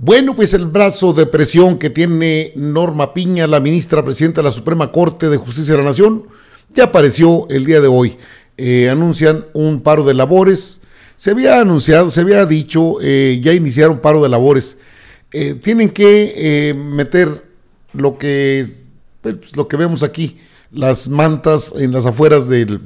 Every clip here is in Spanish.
Bueno, pues el brazo de presión que tiene Norma Piña, la ministra presidenta de la Suprema Corte de Justicia de la Nación, ya apareció el día de hoy. Eh, anuncian un paro de labores. Se había anunciado, se había dicho, eh, ya iniciaron paro de labores. Eh, tienen que meter lo que, pues, lo que vemos aquí, las mantas en las afueras de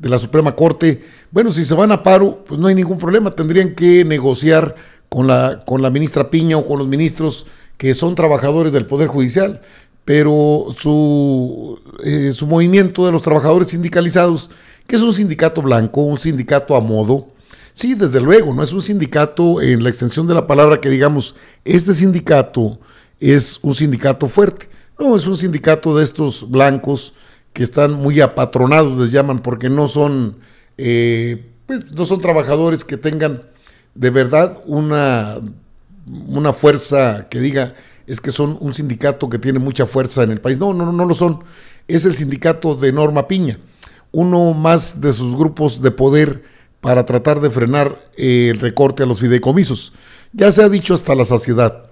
la Suprema Corte. Bueno, si se van a paro, pues no hay ningún problema. Tendrían que negociar con la, con la ministra Piña o con los ministros que son trabajadores del Poder Judicial, pero su, eh, su movimiento de los trabajadores sindicalizados, que es un sindicato blanco, un sindicato a modo, sí, desde luego, no es un sindicato en la extensión de la palabra que digamos, este sindicato es un sindicato fuerte, no, es un sindicato de estos blancos que están muy apatronados, les llaman, porque no son, eh, pues, no son trabajadores que tengan de verdad una, una fuerza que diga, es que son un sindicato que tiene mucha fuerza en el país. No, no, no lo son. Es el sindicato de Norma Piña, uno más de sus grupos de poder para tratar de frenar eh, el recorte a los fideicomisos. Ya se ha dicho hasta la saciedad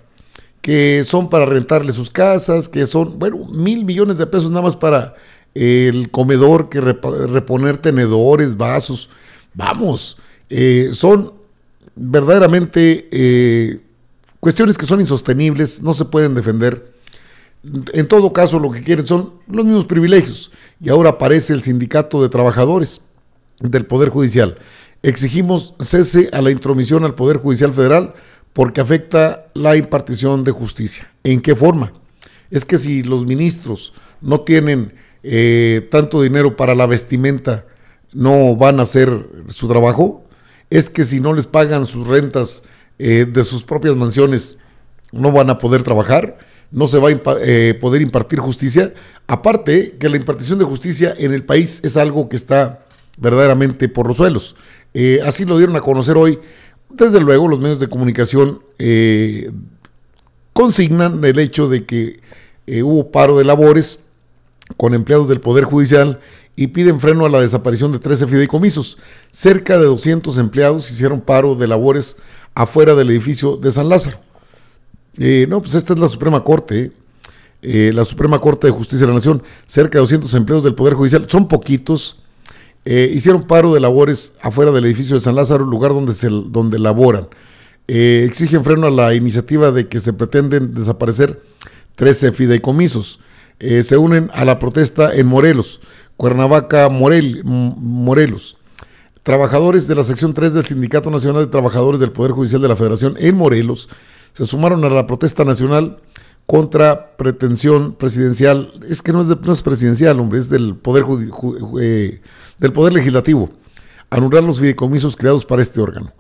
que son para rentarle sus casas, que son, bueno, mil millones de pesos nada más para el comedor, que reponer tenedores, vasos. Vamos, eh, son verdaderamente eh, cuestiones que son insostenibles, no se pueden defender. En todo caso, lo que quieren son los mismos privilegios. Y ahora aparece el sindicato de trabajadores del Poder Judicial. Exigimos cese a la intromisión al Poder Judicial Federal porque afecta la impartición de justicia. ¿En qué forma? Es que si los ministros no tienen eh, tanto dinero para la vestimenta, no van a hacer su trabajo es que si no les pagan sus rentas eh, de sus propias mansiones, no van a poder trabajar, no se va a eh, poder impartir justicia. Aparte, que la impartición de justicia en el país es algo que está verdaderamente por los suelos. Eh, así lo dieron a conocer hoy. Desde luego, los medios de comunicación consignan el hecho de que hubo paro de labores con empleados del Poder Judicial y piden freno a la desaparición de 13 fideicomisos. Cerca de 200 empleados hicieron paro de labores afuera del edificio de San Lázaro. Eh, no, pues esta es la Suprema Corte, eh. Eh, la Suprema Corte de Justicia de la Nación, cerca de 200 empleados del Poder Judicial, son poquitos, hicieron paro de labores afuera del edificio de San Lázaro, lugar donde, se, donde laboran. exigen freno a la iniciativa de que se pretenden desaparecer 13 fideicomisos. Eh, se unen a la protesta en Morelos, Cuernavaca, Morel, Morelos. Trabajadores de la sección 3 del Sindicato Nacional de Trabajadores del Poder Judicial de la Federación en Morelos se sumaron a la protesta nacional contra pretensión presidencial. Es que no es, de, no presidencial, hombre, es del poder, eh, del poder Legislativo. Anular los fideicomisos creados para este órgano.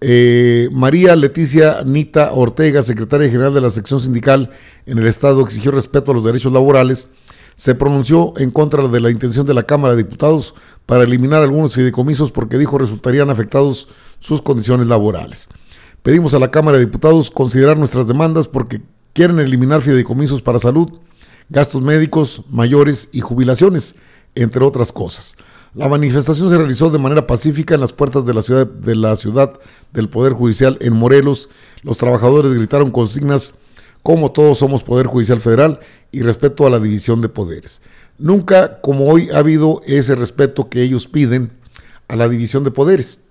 Eh, María Leticia Nita Ortega, secretaria general de la sección sindical en el Estado, exigió respeto a los derechos laborales. Se pronunció en contra de la intención de la Cámara de Diputados para eliminar algunos fideicomisos porque dijo resultarían afectados sus condiciones laborales. Pedimos a la Cámara de Diputados considerar nuestras demandas porque quieren eliminar fideicomisos para salud, gastos médicos, mayores y jubilaciones, entre otras cosas. La manifestación se realizó de manera pacífica en las puertas de la ciudad de, la ciudad del Poder Judicial en Morelos. Los trabajadores gritaron consignas como todos somos Poder Judicial Federal y respeto a la división de poderes. Nunca como hoy ha habido ese respeto que ellos piden a la división de poderes.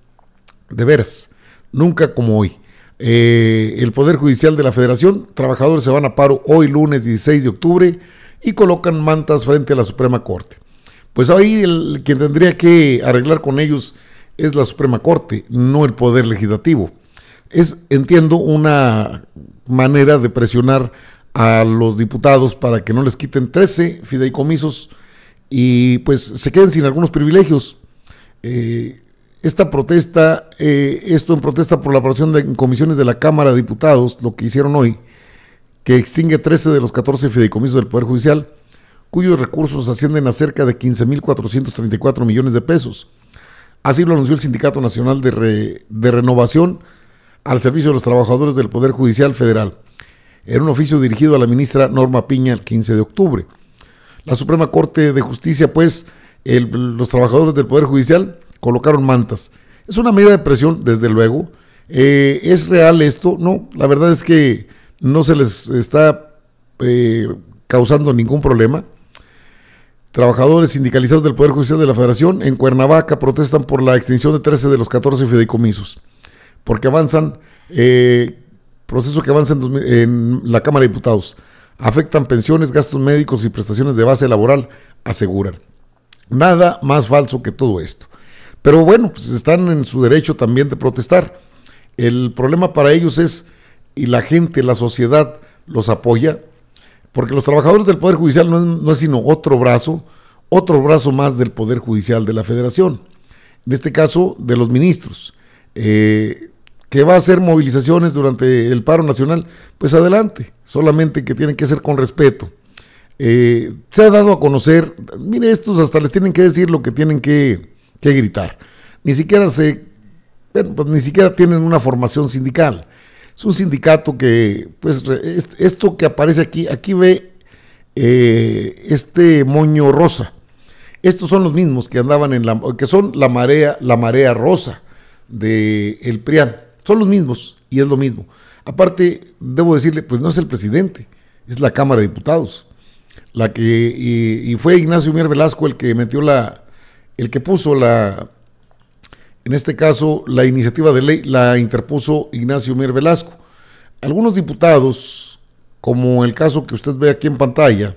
De veras, nunca como hoy. Eh, el Poder Judicial de la Federación, trabajadores se van a paro hoy lunes 16 de octubre y colocan mantas frente a la Suprema Corte. Pues ahí el, quien tendría que arreglar con ellos es la Suprema Corte, no el Poder Legislativo. Es, entiendo, una manera de presionar a los diputados para que no les quiten 13 fideicomisos y pues se queden sin algunos privilegios. Eh, esta protesta, eh, esto en protesta por la aprobación de comisiones de la Cámara de Diputados, lo que hicieron hoy, que extingue 13 de los 14 fideicomisos del Poder Judicial, cuyos recursos ascienden a cerca de 15.434 millones de pesos. Así lo anunció el Sindicato Nacional de, de Renovación al servicio de los trabajadores del Poder Judicial Federal, Era un oficio dirigido a la ministra Norma Piña el 15 de octubre. La Suprema Corte de Justicia, pues, los trabajadores del Poder Judicial colocaron mantas. Es una medida de presión, desde luego. Eh, ¿Es real esto? No, la verdad es que no se les está eh, causando ningún problema. Trabajadores sindicalizados del Poder Judicial de la Federación en Cuernavaca protestan por la extinción de 13 de los 14 fideicomisos, porque avanzan, eh, proceso que avanza en la Cámara de Diputados. Afectan pensiones, gastos médicos y prestaciones de base laboral, aseguran. Nada más falso que todo esto. Pero bueno, pues están en su derecho también de protestar. El problema para ellos es, y la gente, la sociedad los apoya, porque los trabajadores del Poder Judicial no, es sino otro brazo, otro brazo más del Poder Judicial de la Federación, en este caso de los ministros. Eh, que va a hacer movilizaciones durante el paro nacional, pues adelante, solamente que tienen que ser con respeto. Eh, se ha dado a conocer, mire, estos hasta les tienen que decir lo que tienen que, gritar. Ni siquiera se, pues ni siquiera tienen una formación sindical. Es un sindicato que, pues, esto que aparece aquí, aquí ve eh, este moño rosa. Estos son los mismos que andaban en la, que son la marea, la marea rosa de el PRIAN. Son los mismos y es lo mismo. Aparte, debo decirle, pues no es el presidente, es la Cámara de Diputados. La que, y, y fue Ignacio Mier Velasco el que metió la, el que puso la, en este caso, la iniciativa de ley la interpuso Ignacio Mier Velasco. Algunos diputados, como el caso que usted ve aquí en pantalla,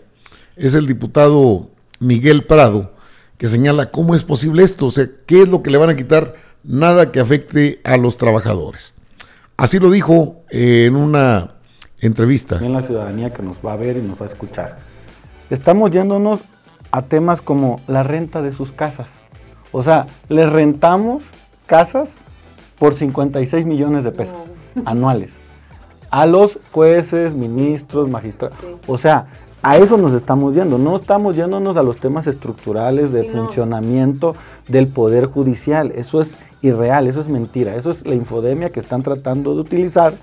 es el diputado Miguel Prado, que señala cómo es posible esto, o sea, qué es lo que le van a quitar, nada que afecte a los trabajadores. Así lo dijo eh, en una entrevista. En la ciudadanía que nos va a ver y nos va a escuchar. Estamos yéndonos a temas como la renta de sus casas. O sea, les rentamos casas por 56 millones de pesos anuales. A los jueces, ministros, magistrados. O sea, a eso nos estamos yendo. No estamos yéndonos a los temas estructurales de funcionamiento del Poder Judicial. Eso es irreal, eso es mentira. Eso es la infodemia que están tratando de utilizar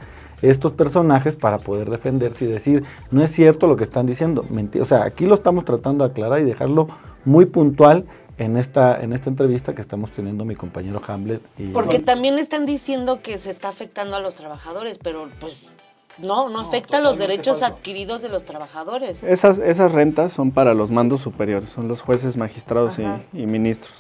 estos personajes para poder defenderse y decir, no es cierto lo que están diciendo. Mentira. O sea, aquí lo estamos tratando de aclarar y dejarlo muy puntual en esta, en esta entrevista que estamos teniendo mi compañero Hamlet. Y Porque también están diciendo que se está afectando a los trabajadores, pero pues no, no, afecta afecta los derechos adquiridos de los trabajadores. Esas, esas rentas son para los mandos superiores, son los jueces, magistrados y, ministros.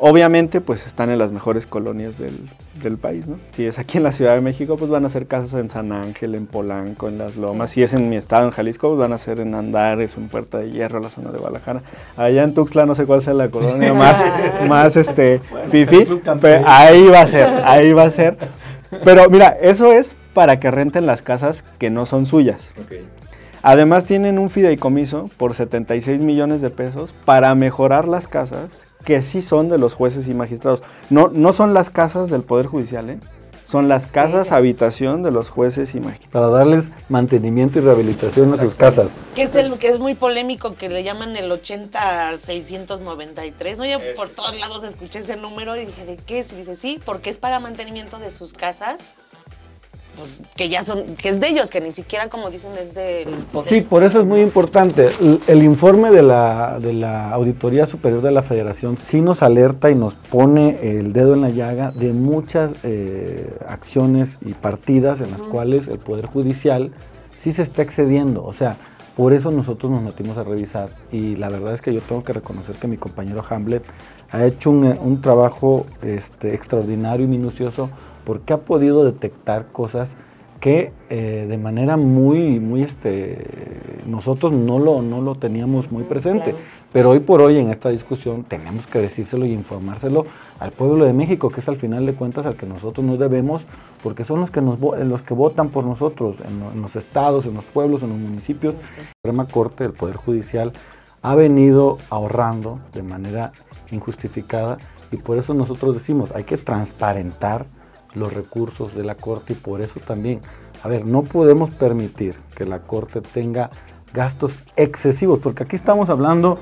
Obviamente, pues están en las mejores colonias del, país, ¿no? Si es aquí en la Ciudad de México, pues van a ser casas en San Ángel, en Polanco, en Las Lomas. Si es en mi estado, en Jalisco, pues van a ser en Andares, en Puerta de Hierro, la zona de Guadalajara. Allá en Tuxtla, no sé cuál sea la colonia más, más este, ahí va a ser, ahí va a ser. Pero mira, eso es para que renten las casas que no son suyas. Además tienen un fideicomiso por 76 millones de pesos para mejorar las casas que sí son de los jueces y magistrados. No, no son las casas del Poder Judicial, ¿eh? son las casas habitación de los jueces y magistrados. Para darles mantenimiento y rehabilitación a sus casas. Que es el que es muy polémico que le llaman el 80693. No, por todos lados escuché ese número y dije, ¿de qué? se dice, sí, porque es para mantenimiento de sus casas pues, que ya son, que es de ellos, que ni siquiera como dicen es del Sí, por eso es muy importante. El, informe de la, de la Auditoría Superior de la Federación sí nos alerta y nos pone el dedo en la llaga de muchas eh, acciones y partidas en las cuales el Poder Judicial sí se está excediendo. O sea, por eso nosotros nos metimos a revisar y la verdad es que yo tengo que reconocer que mi compañero Hamlet ha hecho un, eh, trabajo este, extraordinario y minucioso porque ha podido detectar cosas que eh, de manera muy, muy, este, nosotros no lo, no lo teníamos muy mm, presente. Pero hoy por hoy en esta discusión tenemos que decírselo y informárselo al pueblo de México, que es al final de cuentas al que nosotros nos debemos, porque son los que, nos, los que votan por nosotros, en, los estados, en los pueblos, en los municipios. La Suprema Corte, el Poder Judicial, ha venido ahorrando de manera injustificada y por eso nosotros decimos, hay que transparentar los recursos de la Corte y por eso también, a ver, no podemos permitir que la Corte tenga gastos excesivos, porque aquí estamos hablando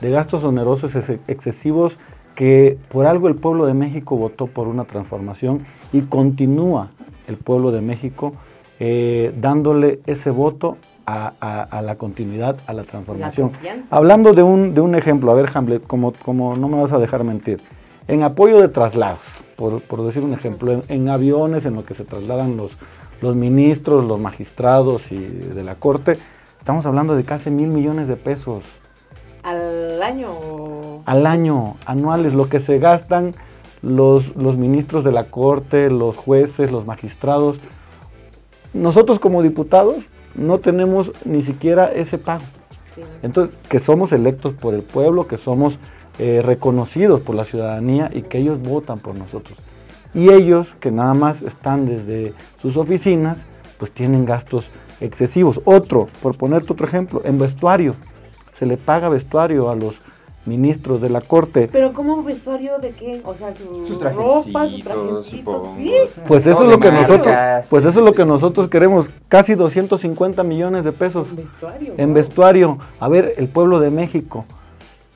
de gastos onerosos excesivos que por algo el pueblo de México votó por una transformación y continúa el pueblo de México eh, dándole ese voto a, la continuidad, a la transformación. Hablando de un, de un, ejemplo, a ver Hamlet, como, como no me vas a dejar mentir, en apoyo de traslados, por, decir un ejemplo, en, aviones en lo que se trasladan los, los ministros, los magistrados y de la corte, estamos hablando de casi mil millones de pesos. ¿Al año? Al año, anuales, lo que se gastan los, los ministros de la corte, los jueces, los magistrados. Nosotros como diputados no tenemos ni siquiera ese pago. Entonces, que somos electos por el pueblo, que somos eh, reconocidos por la ciudadanía y que ellos votan por nosotros. Y ellos, que nada más están desde sus oficinas, pues tienen gastos excesivos. Otro, por ponerte otro ejemplo, en vestuario. Se le paga vestuario a los ministros de la corte. Pero ¿cómo vestuario de qué? O sea, su ropa, su trajecitos, pues, pues eso es lo que nosotros, pues eso es lo que nosotros queremos, casi 250 millones de pesos en vestuario. En vestuario. A ver, el pueblo de México,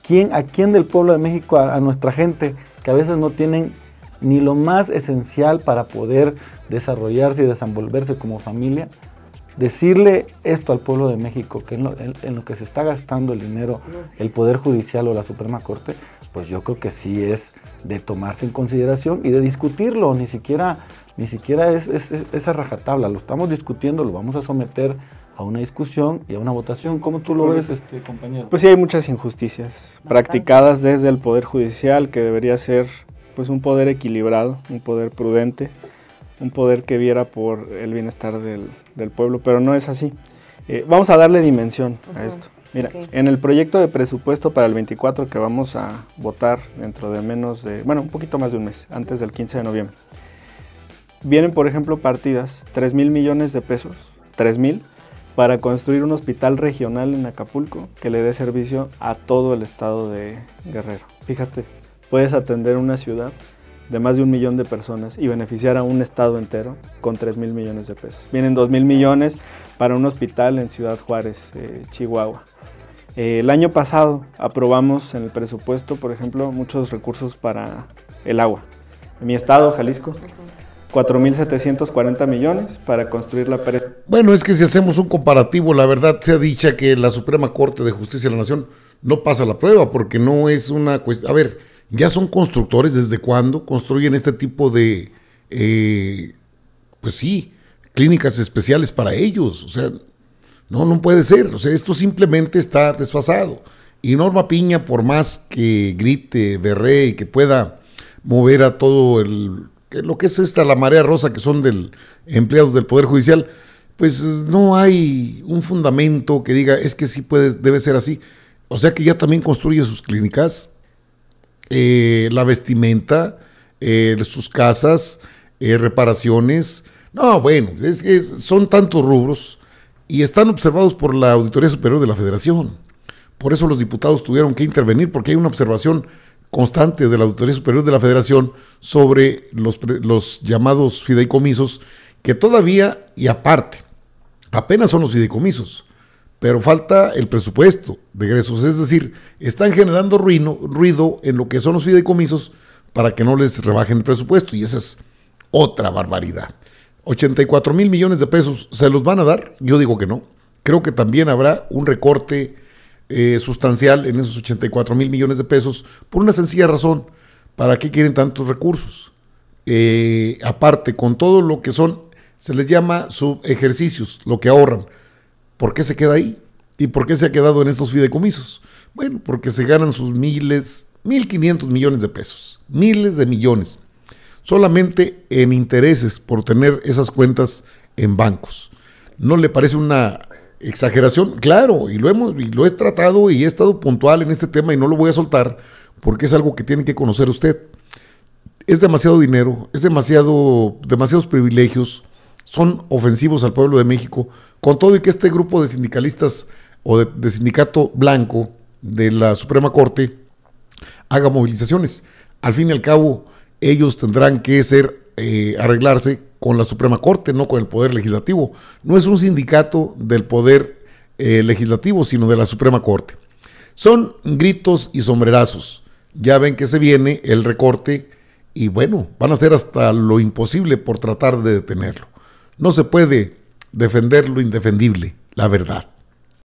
¿Quién, ¿A quién del pueblo de México, a, nuestra gente, que a veces no tienen ni lo más esencial para poder desarrollarse y desenvolverse como familia? decirle esto al pueblo de México, que en lo, en, lo, que se está gastando el dinero el Poder Judicial o la Suprema Corte, pues yo creo que sí es de tomarse en consideración y de discutirlo, ni siquiera, ni siquiera es, es esa rajatabla, lo estamos discutiendo, lo vamos a someter a una discusión y a una votación. ¿Cómo tú lo ves, este compañero? Pues sí, hay muchas injusticias practicadas desde el Poder Judicial, que debería ser pues un poder equilibrado, un poder prudente, un poder que viera por el bienestar del, pueblo, pero no es así. Eh, vamos a darle dimensión a esto. Mira, en el proyecto de presupuesto para el 24 que vamos a votar dentro de menos de, bueno, un poquito más de un mes, antes del 15 de noviembre, vienen, por ejemplo, partidas, 3 mil millones de pesos, 3 mil, para construir un hospital regional en Acapulco que le dé servicio a todo el estado de Guerrero. Fíjate, puedes atender una ciudad de más de un millón de personas y beneficiar a un estado entero con 3 mil millones de pesos. Vienen 2 mil millones para un hospital en Ciudad Juárez, eh, Chihuahua. Eh, el año pasado aprobamos en el presupuesto, por ejemplo, muchos recursos para el agua. En mi estado, Jalisco, 4.740 millones para construir la pared. Bueno, es que si hacemos un comparativo, la verdad se ha dicho que la Suprema Corte de Justicia de la Nación no pasa la prueba porque no es una cuestión... A ver, ya son constructores, ¿desde cuándo construyen este tipo de, eh, pues sí, clínicas especiales para ellos? O sea, no, no puede ser. O sea, esto simplemente está desfasado. Y Norma Piña, por más que grite, berre y que pueda mover a todo el lo que es esta la marea rosa, que son del, empleados del Poder Judicial, pues eh, no hay un fundamento que diga es que sí debe ser así. O sea que ya también construye sus clínicas, eh, la vestimenta, eh, sus casas, reparaciones. No, bueno, es, que son tantos rubros y están observados por la Auditoría Superior de la Federación. Por eso los diputados tuvieron que intervenir, porque hay una observación constante de la Autoridad Superior de la Federación sobre los, llamados fideicomisos, que todavía y aparte, apenas son los fideicomisos, pero falta el presupuesto de egresos, es decir, están generando ruido en lo que son los fideicomisos para que no les rebajen el presupuesto y esa es otra barbaridad. 84 mil millones de pesos, ¿se los van a dar? Yo digo que no. Creo que también habrá un recorte eh, sustancial en esos 84 mil millones de pesos por una sencilla razón. ¿Para qué quieren tantos recursos? Eh, aparte, con todo lo que son, se les llama subejercicios, lo que ahorran. ¿Por qué se queda ahí? ¿Y por qué se ha quedado en estos fideicomisos? Bueno, porque se ganan sus miles, 1.500 millones de pesos, miles de millones, solamente en intereses por tener esas cuentas en bancos. ¿No le parece una Exageración, claro, y lo, hemos, y lo he tratado y he estado puntual en este tema y no lo voy a soltar porque es algo que tiene que conocer usted. Es demasiado dinero, es demasiado, demasiados privilegios, son ofensivos al pueblo de México, con todo y que este grupo de sindicalistas o de, sindicato blanco de la Suprema Corte haga movilizaciones. Al fin y al cabo, ellos tendrán que ser, eh, arreglarse con la Suprema Corte, no con el Poder Legislativo. No es un sindicato del Poder eh, Legislativo, sino de la Suprema Corte. Son gritos y sombrerazos. Ya ven que se viene el recorte y bueno, van a hacer hasta lo imposible por tratar de detenerlo. No se puede defender lo indefendible, la verdad.